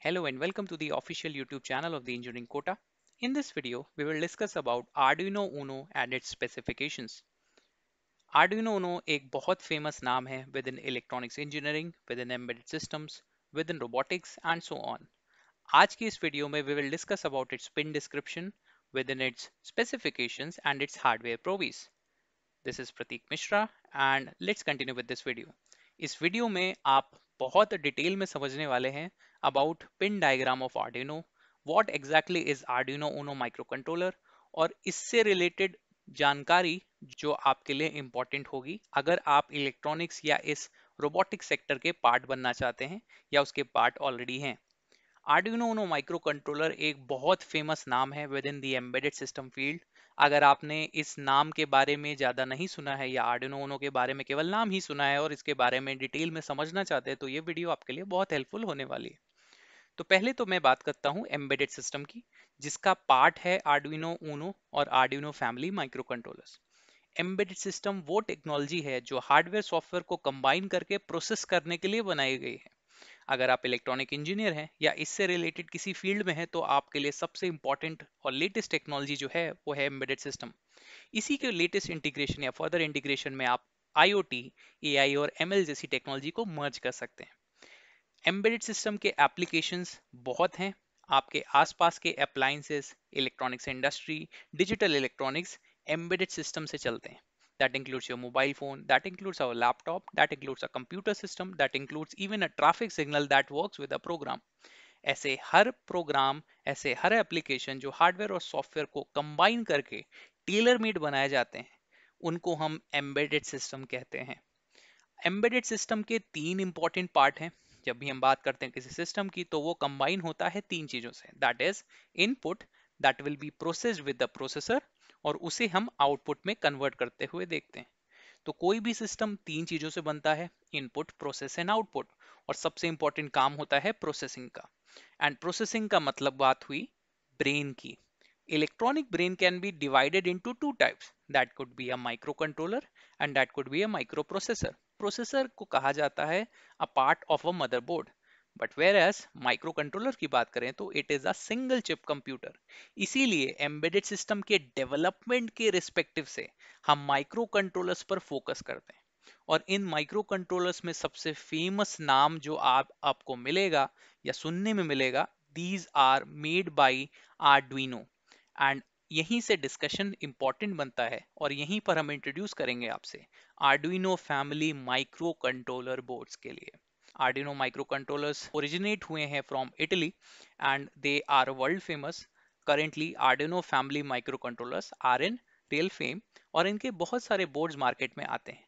Hello and welcome to the official YouTube channel of the Engineering Quota. In this video, we will discuss about Arduino Uno and its specifications. Arduino Uno a very famous name within electronics engineering, within embedded systems, within robotics and so on. आज की इस video we will discuss about its pin description, within its specifications and its hardware properties. This is Pratik Mishra and let's continue with this video. इस video में आप बहुत detail में समझने वाले हैं about pin diagram of Arduino what exactly is Arduino Uno microcontroller और इससे रिलेटेड जानकारी जो आपके लिए इम्पोर्टेंट होगी अगर आप इलेक्ट्रॉनिक्स या इस रोबोटिक सेक्टर के पार्ट बनना चाहते हैं या उसके पार्ट ऑलरेडी हैं आर्डिनो ओनो माइक्रो कंट्रोलर एक बहुत फेमस नाम है within the embedded system field अगर आपने इस नाम के बारे में ज़्यादा नहीं सुना है या आर्डिनो ओनो के बारे में केवल नाम ही सुना है और इसके बारे में डिटेल में समझना चाहते हैं तो ये वीडियो आपके लिए बहुत हेल्पफुल होने वाली है तो पहले तो मैं बात करता हूँ एम्बेडेड सिस्टम की जिसका पार्ट है आर्डिनो ऊनो और Arduino family microcontrollers embedded system वो टेक्नोलॉजी है जो हार्डवेयर सॉफ्टवेयर को कंबाइन करके प्रोसेस करने के लिए बनाई गई है अगर आप इलेक्ट्रॉनिक इंजीनियर हैं या इससे रिलेटेड किसी फील्ड में हैं तो आपके लिए सबसे इंपॉर्टेंट और लेटेस्ट टेक्नोलॉजी जो है वो है एम्बेडेड सिस्टम इसी के लेटेस्ट इंटीग्रेशन या फर्दर इंटीग्रेशन में आप आई ओ और एम जैसी टेक्नोलॉजी को मर्ज कर सकते हैं एम्बेडेड सिस्टम के एप्लीकेशंस बहुत हैं आपके आसपास के appliances electronics industry digital electronics embedded system से चलते हैं that includes your mobile phone, that includes our laptop, that includes a computer system, that includes even a traffic signal that works with a program. ऐसे हर program ऐसे हर application जो hardware और software को कंबाइन करके टेलर मेड बनाए जाते हैं उनको हम एम्बेडेड सिस्टम कहते हैं एम्बेडेड सिस्टम के तीन इंपॉर्टेंट पार्ट हैं जब भी हम बात करते हैं किसी सिस्टम की तो वो कंबाइन होता है तीन चीजों से that is input that will be processed with the processor और उसे हम आउटपुट में कन्वर्ट करते हुए देखते हैं तो कोई भी सिस्टम तीन चीजों से बनता है इनपुट प्रोसेस एंड आउटपुट और सबसे इंपॉर्टेंट काम होता है प्रोसेसिंग का एंड प्रोसेसिंग का मतलब बात हुई ब्रेन की electronic brain can be divided into two types that could be a microcontroller and that could be a microprocessor processor को कहा जाता है a part of a motherboard but whereas microcontroller की बात करें तो it is a single chip computer इसीलिए embedded system के डेवलपमेंट के रिस्पेक्टिव से हम माइक्रो कंट्रोलर्स पर फोकस करते हैं और इन माइक्रो कंट्रोलर्स में सबसे फेमस नाम जो आप आपको मिलेगा या सुनने में मिलेगा these are made by Arduino and यहीं से डिस्कशन इंपॉर्टेंट बनता है और यहीं पर हम इंट्रोड्यूस करेंगे आपसे Arduino family microcontroller boards के लिए Arduino microcontrollers originate हुए हैं from Italy and they are world famous. Currently Arduino family microcontrollers are in real fame और इनके बहुत सारे boards market में आते हैं.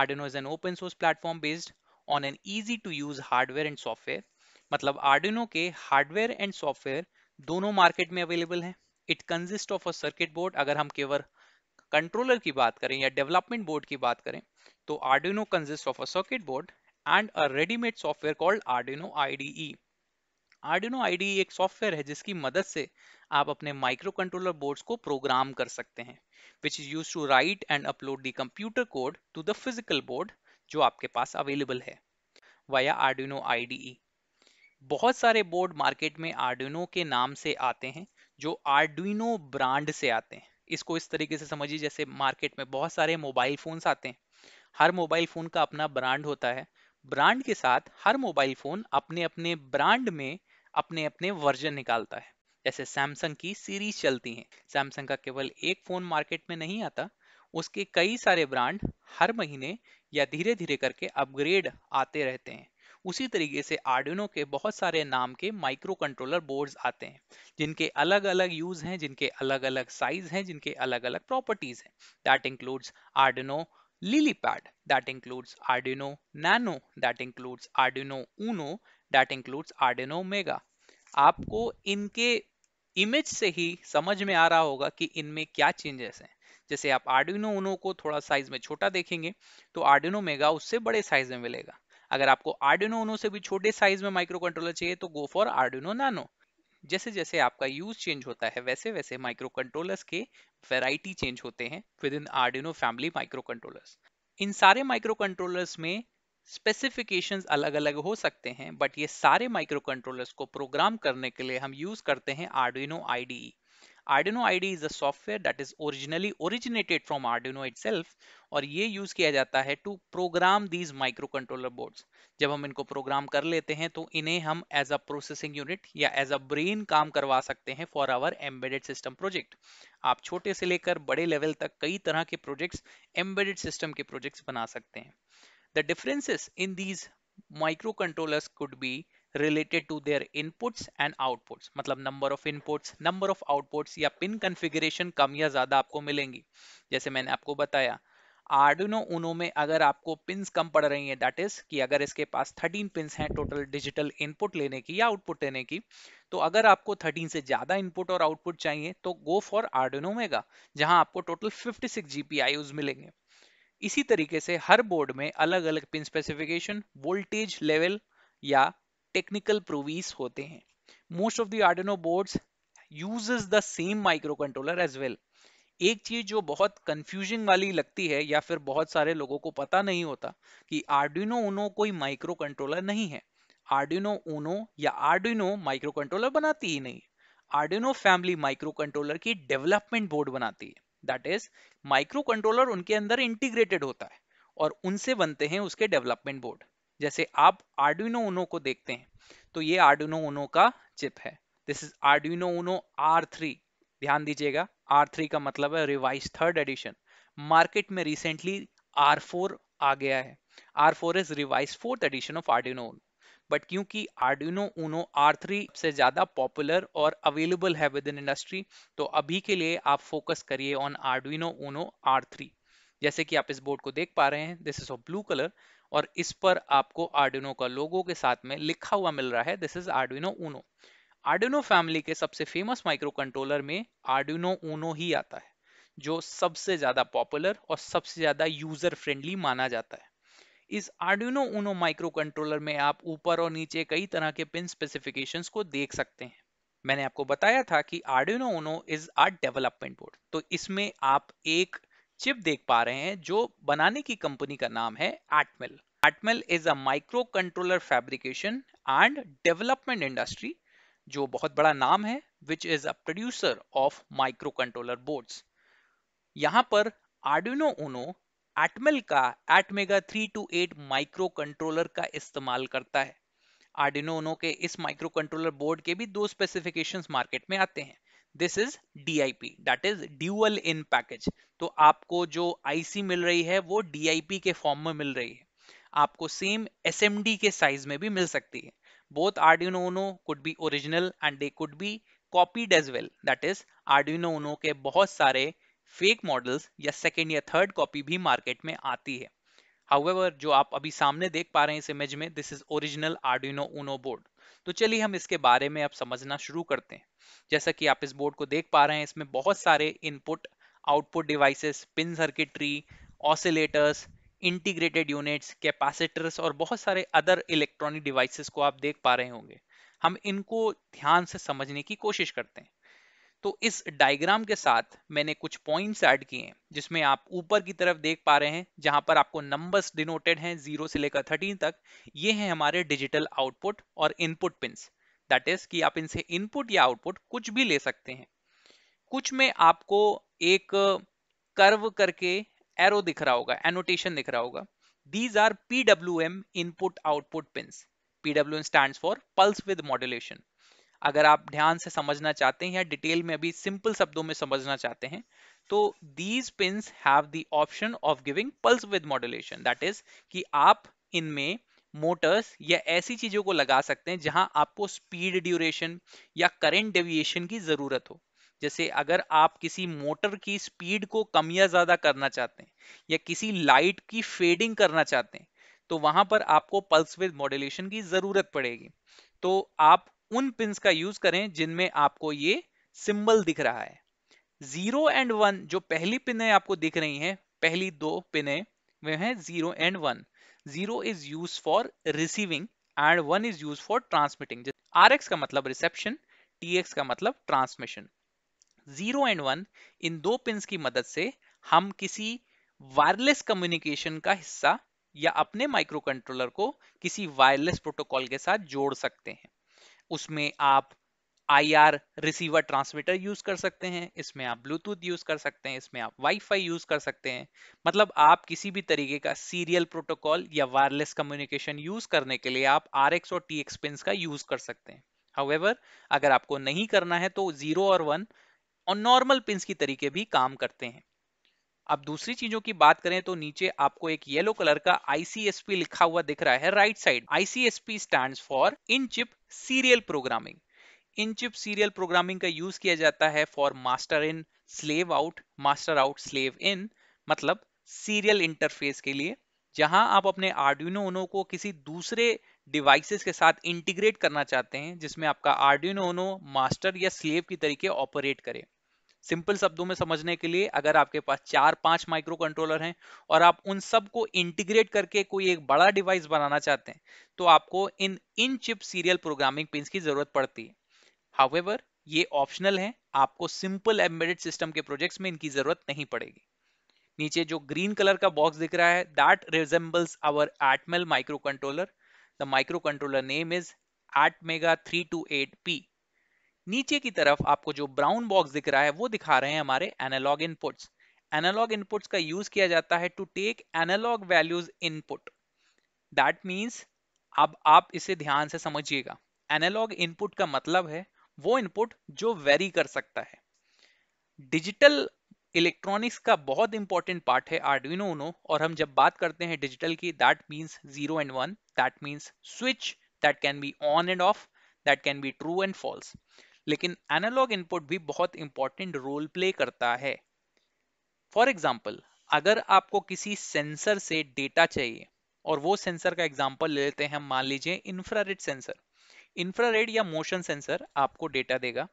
Arduino is an open source platform based on an easy to use hardware and software. मतलब Arduino के hardware and software दोनों market में available हैं. It consists of a circuit board अगर हम केवल कंट्रोलर की बात करें या डेवलपमेंट बोर्ड की बात करें तो Arduino consist of a circuit board and a readymade software called Arduino IDE Arduino IDE एक सॉफ्टवेयर है जिसकी मदद से आप अपने माइक्रो कंट्रोलर बोर्ड्स को प्रोग्राम कर सकते हैं which is use to write and upload the computer code to the physical board जो आपके पास अवेलेबल है वाया आर्डिनो आईडीई बहुत सारे बोर्ड मार्केट में आर्डिनो के नाम से आते हैं जो आर्डिनो ब्रांड से आते हैं इसको इस तरीके से समझिए जैसे मार्केट में बहुत सारे मोबाइल फोन्स आते हैं हर मोबाइल फोन का अपना ब्रांड होता है ब्रांड के साथ हर मोबाइल फोन अपने अपने ब्रांड में अपने अपने वर्जन निकालता है जैसे सैमसंग की सीरीज चलती हैं सैमसंग का केवल एक फोन मार्केट में नहीं आता उसके कई सारे ब्रांड हर महीने या धीरे धीरे करके अपग्रेड आते रहते हैं उसी तरीके से आर्डिनो के बहुत सारे नाम के माइक्रो कंट्रोलर बोर्ड्स आते हैं जिनके अलग अलग यूज हैं जिनके अलग अलग साइज हैं जिनके अलग अलग प्रॉपर्टीज हैं that includes Arduino LilyPad that includes Arduino Nano that includes Arduino Uno that includes Arduino Mega आपको इनके इमेज से ही समझ में आ रहा होगा कि इनमें क्या चेंजेस हैं जैसे आप आर्डिनो उनो को थोड़ा साइज में छोटा देखेंगे तो आर्डिनो मेगा उससे बड़े साइज में मिलेगा अगर आपको आर्डिनो उनो से भी छोटे साइज में माइक्रो कंट्रोलर चाहिए तो गो फॉर आर्डिनो नैनो जैसे जैसे आपका यूज चेंज होता है वैसे वैसे माइक्रो कंट्रोलर्स के वेराइटी चेंज होते हैं within Arduino family microcontrollers इन सारे माइक्रो कंट्रोलर्स में स्पेसिफिकेशन अलग अलग हो सकते हैं बट ये सारे माइक्रो कंट्रोलर्स को प्रोग्राम करने के लिए हम यूज करते हैं Arduino IDE Arduino IDE is a software that is originally originated from Arduino itself और ये use किया जाता है to program these microcontroller boards. जब हम इनको program कर लेते हैं तो इन्हें हम as a processing unit या as a brain काम करवा सकते हैं for our embedded system project. आप छोटे से लेकर बड़े level तक कई तरह के projects embedded system के projects बना सकते हैं The differences in these microcontrollers could be related to their inputs and outputs मतलब number of inputs number of outputs या पिन कन्फिग्रेशन कम या ज़्यादा आपको मिलेंगी जैसे मैंने आपको बताया आर्डुनो उनो में अगर आपको पिंस कम पड़ रही हैं दैट इज कि अगर इसके पास 13 पिंस हैं टोटल डिजिटल इनपुट लेने की या आउटपुट लेने की तो अगर आपको 13 से ज़्यादा इनपुट और आउटपुट चाहिए तो गो फॉर आर्डुनो मेगा जहां आपको टोटल 56 सिक्स जी मिलेंगे इसी तरीके से हर बोर्ड में अलग अलग पिन स्पेसिफिकेशन वोल्टेज लेवल या टेक्निकल provies होते हैं मोस्ट ऑफ दर्डनो Arduino boards uses the same microcontroller as well एक चीज जो बहुत कंफ्यूजिंग वाली लगती है या फिर बहुत सारे लोगों को पता नहीं होता कि आर्डिनो उनो कोई माइक्रो कंट्रोलर नहीं है आर्डिनो उनो या आर्डिनो माइक्रो कंट्रोलर बनाती ही नहीं आर्डिनो फैमिली माइक्रो कंट्रोलर की डेवलपमेंट बोर्ड बनाती है दैट इज माइक्रो कंट्रोलर उनके अंदर इंटीग्रेटेड होता है और उनसे बनते हैं उसके डेवलपमेंट बोर्ड जैसे आप आर्डुनो उनो को देखते हैं तो ये आर्डुनो उनो का चिप है this is Arduino Uno R three ध्यान दीजिएगा आर थ्री का मतलब है रिवाइज थर्ड एडिशन मार्केट में रिसेंटली आर फोर आ गया है R four is revise fourth edition of Arduino Uno but क्योंकि आर्डुनो उनो आर थ्री से ज़्यादा पॉपुलर और अवेलेबल है विद इन इंडस्ट्री तो अभी के लिए आप फोकस करिए on Arduino Uno R three जैसे कि आप इस बोर्ड को देख पा रहे हैं this is of blue colour और इस पर आपको आर्डिनो का लोगो के साथ में लिखा हुआ मिल रहा है this is Arduino Uno Arduino family के सबसे फेमस माइक्रो कंट्रोलर में आर्डिनो ऊनो ही आता है जो सबसे ज्यादा पॉपुलर और सबसे ज्यादा यूजर फ्रेंडली माना जाता है इस आर्डिनो ऊनो माइक्रो कंट्रोलर में आप ऊपर और नीचे कई तरह के पिन स्पेसिफिकेशंस को देख सकते हैं मैंने आपको बताया था कि Arduino Uno is our development board तो इसमें आप एक चिप देख पा रहे हैं जो बनाने की कंपनी का नाम है Atmel Atmel is a microcontroller fabrication and development industry जो बहुत बड़ा नाम है which is a producer of microcontroller board यहाँ पर आर्डिनो ओनो एटमेल का ATmega three two eight microcontroller का इस्तेमाल करता है आर्डिनो ओनो के इस माइक्रो कंट्रोलर बोर्ड के भी दो स्पेसिफिकेशंस मार्केट में आते हैं this is DIP that is dual in package तो आपको जो आईसी मिल रही है वो डी आई पी के फॉर्म में मिल रही है आपको सेम एस एम डी के साइज में भी मिल सकती है both Arduino Uno could be original and they could be copied as well that is Arduino Uno के बहुत सारे फेक मॉडल्स या सेकेंड या थर्ड कॉपी भी मार्केट में आती है हाउएवर जो आप अभी सामने देख पा रहे हैं इस इमेज में this is original Arduino Uno board तो चलिए हम इसके बारे में अब समझना शुरू करते हैं जैसा कि आप इस बोर्ड को देख पा रहे हैं इसमें बहुत सारे input output devices pin circuitry oscillators integrated units capacitors और बहुत सारे अदर इलेक्ट्रॉनिक डिवाइसेस को आप देख पा रहे होंगे हम इनको ध्यान से समझने की कोशिश करते हैं तो इस डायग्राम के साथ मैंने कुछ पॉइंट्स ऐड किए हैं जिसमें आप ऊपर की तरफ देख पा रहे हैं जहां पर आपको नंबर्स डिनोटेड हैं जीरो से लेकर थर्टीन तक ये हैं हमारे डिजिटल आउटपुट और इनपुट पिंस दैट इज कि आप इनसे इनपुट या आउटपुट कुछ भी ले सकते हैं कुछ में आपको एक कर्व करके एरो दिख रहा होगा एनोटेशन दिख रहा होगा these are P W M input output pins M stand for pulse with modulation अगर आप ध्यान से समझना चाहते हैं या डिटेल में अभी सिंपल शब्दों में समझना चाहते हैं तो these pins have the option of giving pulse with modulation that is कि आप इनमें मोटर्स या ऐसी चीजों को लगा सकते हैं जहां आपको स्पीड ड्यूरेशन या करंट डेविएशन की जरूरत हो जैसे अगर आप किसी मोटर की स्पीड को कम या ज्यादा करना चाहते हैं या किसी लाइट की फेडिंग करना चाहते हैं तो वहां पर आपको पल्स विद मॉड्यूलेशन की जरूरत पड़ेगी तो आप उन पिंस का यूज करें जिनमें आपको ये सिंबल दिख रहा है जीरो एंड वन जो पहली पिने आपको दिख रही हैं पहली दो पिने वे हैं zero and one zero is use for receiving and one is use for transmitting R का मतलब रिसेप्शन टी का मतलब ट्रांसमिशन जीरो एंड वन इन दो पिन की मदद से हम किसी वायरलेस कम्युनिकेशन का हिस्सा या अपने माइक्रो कंट्रोलर को किसी वायरलेस प्रोटोकॉल के साथ जोड़ सकते हैं उसमें आप I R receiver transmitter use कर सकते हैं इसमें आप ब्लूटूथ यूज कर सकते हैं इसमें आप वाईफाई यूज कर सकते हैं मतलब आप किसी भी तरीके का सीरियल प्रोटोकॉल या वायरलेस कम्युनिकेशन यूज करने के लिए आप आर एक्स और टी एक्स पिंस का यूज कर सकते हैं हाउएवर अगर आपको नहीं करना है तो जीरो और वन और नॉर्मल पिंस की तरीके भी काम करते हैं अब दूसरी चीजों की बात करें तो नीचे आपको एक येलो कलर का आईसीएसपी लिखा हुआ दिख रहा है right side ICSP stand for in chip serial programming in chip serial programming का यूज किया जाता है for master in slave out master out slave in मतलब सीरियल इंटरफेस के लिए जहां आप अपने आर्ड्यूनोनो ओनो को किसी दूसरे डिवाइसेस के साथ इंटीग्रेट करना चाहते हैं जिसमें आपका आर्ड्यूनो ओनो मास्टर या स्लेव की तरीके ऑपरेट करे सिंपल शब्दों में समझने के लिए अगर आपके पास चार पांच माइक्रो कंट्रोलर हैं और आप उन सब को इंटीग्रेट करके कोई एक बड़ा डिवाइस बनाना चाहते हैं तो आपको in in chip serial programming pin की जरूरत पड़ती है हावेवर ये ऑप्शनल है आपको सिंपल एम्बेडेड सिस्टम के प्रोजेक्ट्स में इनकी जरूरत नहीं पड़ेगी नीचे जो ग्रीन कलर का बॉक्स दिख रहा है that resembles our Atmel microcontroller the microcontroller name is ATmega three two eight P नीचे की तरफ आपको जो ब्राउन बॉक्स दिख रहा है वो दिखा रहे हैं हमारे एनालॉग इनपुट्स एनालॉग इनपुट्स का यूज किया जाता है to take analogue values input that means अब आप इसे ध्यान से समझिएगा एनालॉग इनपुट का मतलब है वो इनपुट जो वेरी कर सकता है डिजिटल इलेक्ट्रॉनिक्स का बहुत इंपॉर्टेंट पार्ट है आर्डुइनो उनो और हम जब बात करते हैं डिजिटल की that means zero and one that means switch that can be on and off that can be true and false लेकिन एनालॉग इनपुट भी बहुत इंपॉर्टेंट रोल प्ले करता है फॉर एग्जाम्पल अगर आपको किसी सेंसर से डेटा चाहिए और वो सेंसर का एग्जाम्पल ले लेते हैं मान लीजिए इंफ्रारेड सेंसर इंफ्रारेड या मोशन सेंसर आपको डेटा देगा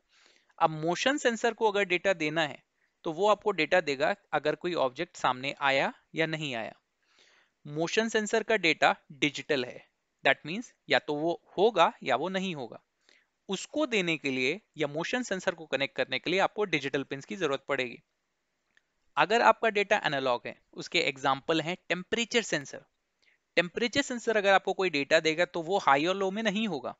अब मोशन सेंसर को अगर डेटा देना है तो वो आपको डेटा देगा अगर कोई ऑब्जेक्ट सामने आया या नहीं आया मोशन सेंसर का डेटा डिजिटल है दैट मीन्स या तो वो होगा या वो नहीं होगा उसको देने के लिए या मोशन सेंसर को कनेक्ट करने के लिए आपको डिजिटल पिन की जरूरत पड़ेगी अगर आपका डेटा एनालॉग है उसके एग्जाम्पल हैं टेम्परेचर सेंसर टेम्परेचर सेंसर अगर आपको कोई डेटा देगा तो वो हाई और लो में नहीं होगा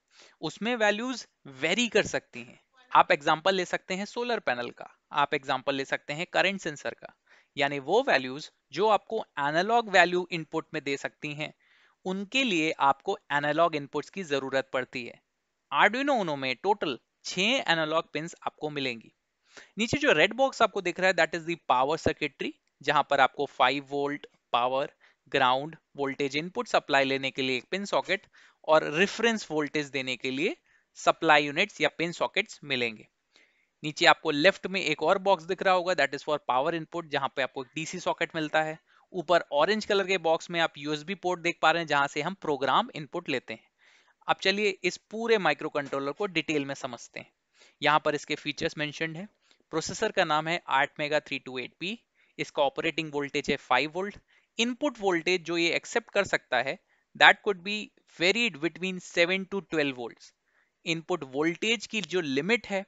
उसमें वैल्यूज वेरी कर सकती हैं आप एग्जाम्पल ले सकते हैं सोलर पैनल का आप एग्जाम्पल ले सकते हैं करंट सेंसर का यानी वो वैल्यूज जो आपको एनालॉग वैल्यू इनपुट में दे सकती हैं उनके लिए आपको एनालॉग इनपुट्स की ज़रूरत पड़ती है आर्डुइनो उनो में टोटल छह एनालॉग पिन आपको मिलेंगी नीचे जो रेड बॉक्स आपको दिख रहा है that is the power circuitry जहां पर आपको 5 volt power ground voltage input supply लेने के लिए एक पिन सॉकेट और रेफरेंस वोल्टेज देने के लिए सप्लाई यूनिट्स या पिन सॉकेट्स मिलेंगे नीचे आपको लेफ्ट में एक और बॉक्स दिख रहा होगा that is for power input जहां पे आपको एक डीसी सॉकेट मिलता है ऊपर ऑरेंज कलर के बॉक्स में आप यूएसबी पोर्ट देख पा रहे हैं जहां से हम प्रोग्राम इनपुट लेते हैं अब चलिए इस पूरे माइक्रो कंट्रोलर को डिटेल में समझते हैं यहाँ पर इसके फीचर्स मैंशनड है प्रोसेसर का नाम है ATmega three two eight P इसका ऑपरेटिंग वोल्टेज है फाइव वोल्ट इनपुट वोल्टेज जो ये एक्सेप्ट कर सकता है that could be varied between seven to twelve volt input voltage की जो लिमिट है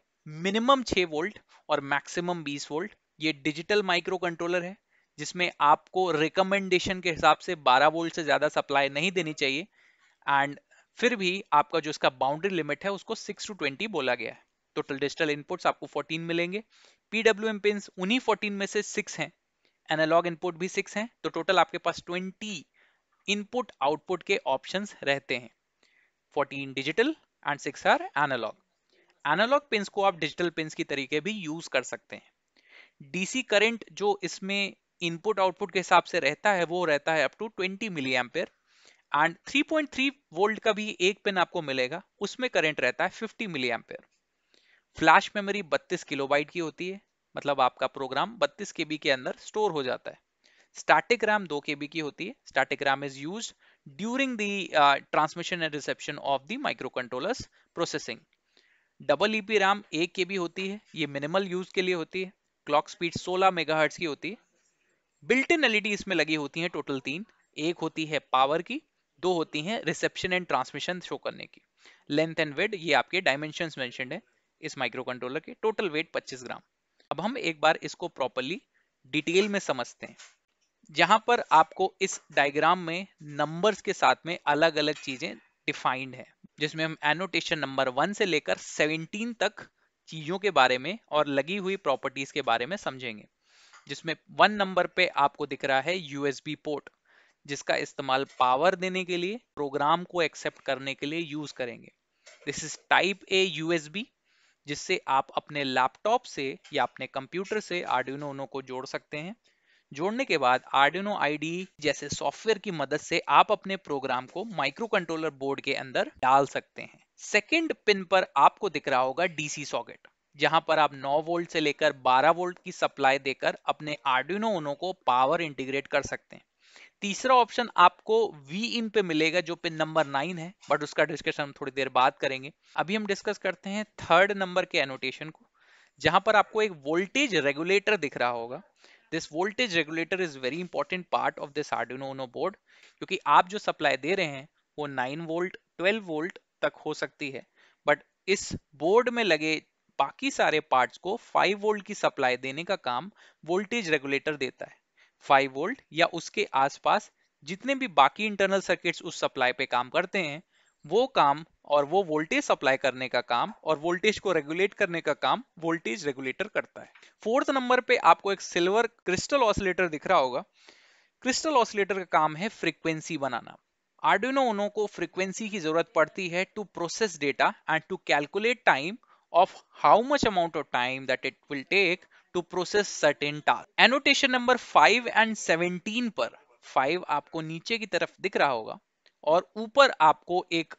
मिनिमम छ वोल्ट और मैक्सिमम बीस वोल्ट ये डिजिटल माइक्रो कंट्रोलर है जिसमें आपको रिकमेंडेशन के हिसाब से 12 वोल्ट से ज़्यादा सप्लाई नहीं देनी चाहिए एंड फिर भी आपका जो इसका बाउंड्री लिमिट है उसको सिक्स टू ट्वेंटी बोला गया है टोटल डिजिटल इनपुट्स आपको 14 मिलेंगे पीडब्ल्यू एम पिन उन्हीं 14 में से 6 हैं एनालॉग इनपुट भी 6 हैं तो टोटल आपके पास 20 इनपुट आउटपुट के ऑप्शंस रहते हैं 14 digital and 6 are analogue analogue pin को आप डिजिटल पिन की तरीके भी यूज कर सकते हैं डीसी करंट जो इसमें इनपुट आउटपुट के हिसाब से रहता है वो रहता है up to twenty milliampere and 3.3 volt का भी एक पिन आपको मिलेगा उसमें करंट रहता है 50 मिली फ्लैश मेमोरी 32 किलोबाइट की होती है मतलब आपका प्रोग्राम 32 के के अंदर स्टोर हो जाता है स्टैटिक रैम 2 के की होती है static RAM is use during the transmission and reception of the microcontrollers processing double EP RAM एक के होती है ये मिनिमल यूज के लिए होती है क्लॉक स्पीड 16 मेगाहर्ट्ज की होती है बिल्ट इन एलईडी इसमें लगी होती है टोटल तीन एक होती है पावर की दो होती हैं रिसेप्शन एंड ट्रांसमिशन शो करने की लेंथ एंड वेट ये आपके डायमेंशन मैं इस माइक्रो कंट्रोलर के टोटल वेट 25 ग्राम अब हम एक बार इसको प्रॉपरली डिटेल में समझते हैं जहां पर आपको इस डायग्राम में नंबर्स के साथ में अलग अलग चीजें डिफाइंड है जिसमें हम एनोटेशन नंबर वन से लेकर सेवनटीन तक चीजों के बारे में और लगी हुई प्रॉपर्टीज के बारे में समझेंगे जिसमें वन नंबर पे आपको दिख रहा है यूएसबी पोर्ट जिसका इस्तेमाल पावर देने के लिए प्रोग्राम को एक्सेप्ट करने के लिए यूज करेंगे this is type A USB जिससे आप अपने लैपटॉप से या अपने कंप्यूटर से आर्डिनो उनो को जोड़ सकते हैं जोड़ने के बाद आर्डिनो आई जैसे सॉफ्टवेयर की मदद से आप अपने प्रोग्राम को माइक्रो कंट्रोलर बोर्ड के अंदर डाल सकते हैं सेकेंड पिन पर आपको दिख रहा होगा डीसी सॉकेट जहां पर आप 9 वोल्ट से लेकर 12 वोल्ट की सप्लाई देकर अपने आर्डिनो उनो को पावर इंटीग्रेट कर सकते हैं तीसरा ऑप्शन आपको वी इन पे मिलेगा जो पिन नंबर नाइन है बट उसका डिस्कशन हम थोड़ी देर बाद करेंगे अभी हम डिस्कस करते हैं थर्ड नंबर के एनोटेशन को जहां पर आपको एक वोल्टेज रेगुलेटर दिख रहा होगा this voltage regulator is very important part of this Arduino board क्योंकि आप जो सप्लाई दे रहे हैं वो नाइन वोल्ट ट्वेल्व वोल्ट तक हो सकती है बट इस बोर्ड में लगे बाकी सारे पार्ट्स को 5 वोल्ट की सप्लाई देने का काम वोल्टेज रेगुलेटर देता है 5 वोल्ट या उसके आसपास जितने भी बाकी इंटरनल सर्किट्स उस सप्लाई पे काम करते हैं वो काम और वो वोल्टेज सप्लाई करने का काम और वोल्टेज को रेगुलेट करने का काम वोल्टेज रेगुलेटर करता है फोर्थ नंबर पे आपको एक सिल्वर क्रिस्टल ऑसिलेटर दिख रहा होगा क्रिस्टल ऑसिलेटर का काम है फ्रीक्वेंसी बनाना आर्डिनो उनो को फ्रीक्वेंसी की जरूरत पड़ती है to process data and to calculate time of how much amount of time that it will take to process certain task annotation number five and seventeen पर five आपको नीचे की तरफ दिख रहा होगा और ऊपर आपको एक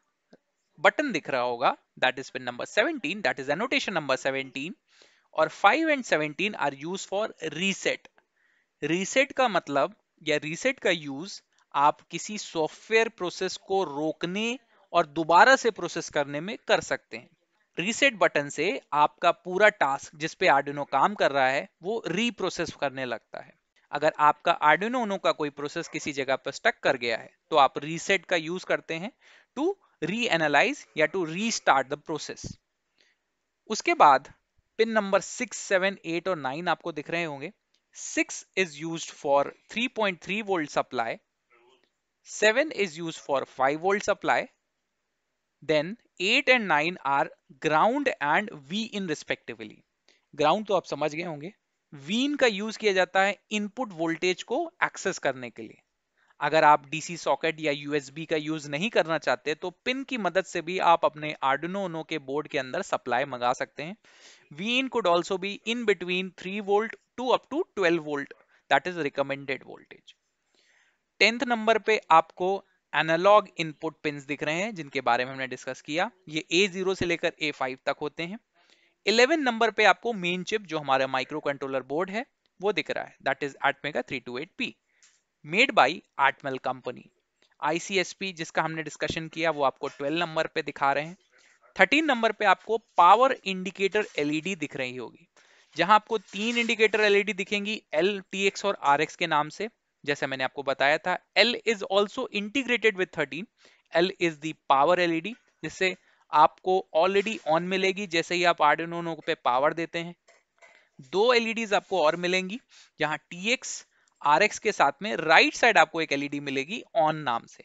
बटन दिख रहा होगा that is pin number seventeen that is annotation number seventeen और five and seventeen are use for reset reset का मतलब या रीसेट का यूज आप किसी सॉफ्टवेयर प्रोसेस को रोकने और दोबारा से प्रोसेस करने में कर सकते हैं रीसेट बटन से आपका पूरा टास्क जिस पे आर्डिनो काम कर रहा है वो रीप्रोसेस करने लगता है अगर आपका आर्डिनो का कोई प्रोसेस किसी जगह पर स्टक कर गया है तो आप रीसेट का यूज करते हैं टू री एनालाइज या टू रीस्टार्ट द प्रोसेस उसके बाद pin number six seven eight और नाइन आपको दिख रहे होंगे six is use for three point three volt supply seven is use for five volt supply then 8 and 9 are ground and V in respectively. Ground तो आप समझ गए होंगे वीन का यूज किया जाता है इनपुट वोल्टेज को एक्सेस करने के लिए अगर आप डीसी सॉकेट या यूएसबी का यूज नहीं करना चाहते तो पिन की मदद से भी आप अपने आर्डनोनो के बोर्ड के अंदर सप्लाई मंगा सकते हैं Vin could also be in between 3 volt to up to 12 volt that is recommended voltage tenth number पे आपको एनालॉग इनपुट पिन दिख रहे हैं जिनके बारे में हमने डिस्कस किया ये ए जीरो से लेकर ए फाइव तक होते हैं इलेवन नंबर पे आपको मेन चिप जो हमारा माइक्रो कंट्रोलर बोर्ड है वो दिख रहा है that is ATmega three two eight P made by Atmel company ICSP जिसका हमने डिस्कशन किया वो आपको 12 नंबर पे दिखा रहे हैं 13 नंबर पे आपको पावर इंडिकेटर एलईडी दिख रही होगी जहां आपको तीन इंडिकेटर एलईडी e दिखेंगी एल टी एक्स और आर एक्स के नाम से जैसे मैंने आपको बताया था L is also integrated with thirteen L is दावर पावर एलईडी जिससे आपको ऑलरेडी ऑन मिलेगी जैसे ही आप आर्डिनो पे पावर देते हैं दो एलईडीज e आपको और मिलेंगी जहां आर एक्स के साथ में राइट साइड आपको एक एलईडी e मिलेगी ऑन नाम से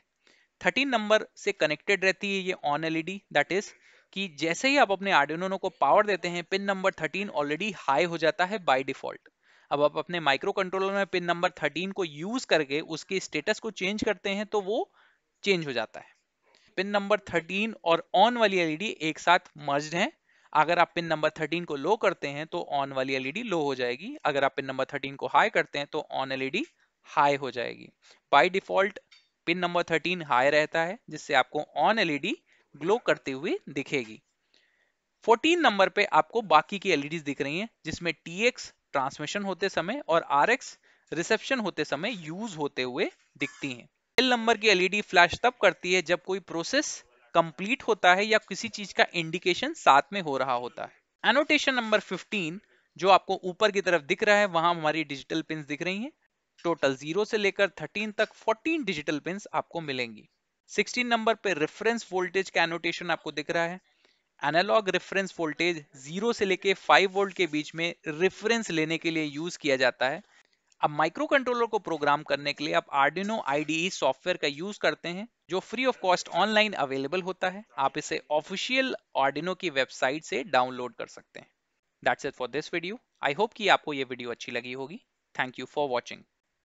13 नंबर से कनेक्टेड रहती है ये ऑन एलईडी दैट इज कि जैसे ही आप अपने आर्डिनो को पावर देते हैं पिन नंबर 13 ऑलरेडी हाई हो जाता है बाय डिफॉल्ट अब आप अपने माइक्रो कंट्रोलर में पिन नंबर 13 को यूज करके उसके स्टेटस को चेंज करते हैं तो वो चेंज हो जाता है पिन नंबर 13 और ऑन वाली एलईडी एक साथ मर्ज्ड हैं अगर आप पिन नंबर 13 को लो करते हैं तो ऑन वाली एलईडी लो हो जाएगी अगर आप पिन नंबर 13 को हाई करते हैं तो ऑन एलईडी हाई हो जाएगी by default pin number 13 high रहता है जिससे आपको ऑन एलईडी ग्लो करते हुए दिखेगी 14 नंबर पे आपको बाकी की एलईडीज दिख रही हैं जिसमें एक्स ट्रांसमिशन होते समय और आर रिसेप्शन होते समय यूज होते हुए दिखती हैं एल नंबर की एलईडी e फ्लैश तब करती है जब कोई प्रोसेस कंप्लीट होता है या किसी चीज का इंडिकेशन साथ में हो रहा होता है एनोटेशन नंबर 15 जो आपको ऊपर की तरफ दिख रहा है वहां हमारी डिजिटल पिन दिख रही हैं टोटल जीरो से लेकर 13 तक 14 डिजिटल पिन आपको मिलेंगी 16 नंबर पे रेफरेंस वोल्टेज का एनोटेशन आपको दिख रहा है एनालॉग रेफरेंस वोल्टेज जीरो से लेके फाइव वोल्ट के बीच में रेफरेंस लेने के लिए यूज किया जाता है अब माइक्रो कंट्रोलर को प्रोग्राम करने के लिए आप आर्डिनो आई सॉफ्टवेयर का यूज करते हैं जो free of cost online available होता है आप इसे ऑफिशियल आर्डिनो की वेबसाइट से डाउनलोड कर सकते हैं that's it for this video I hope कि आपको ये वीडियो अच्छी लगी होगी थैंक यू फॉर वॉचिंग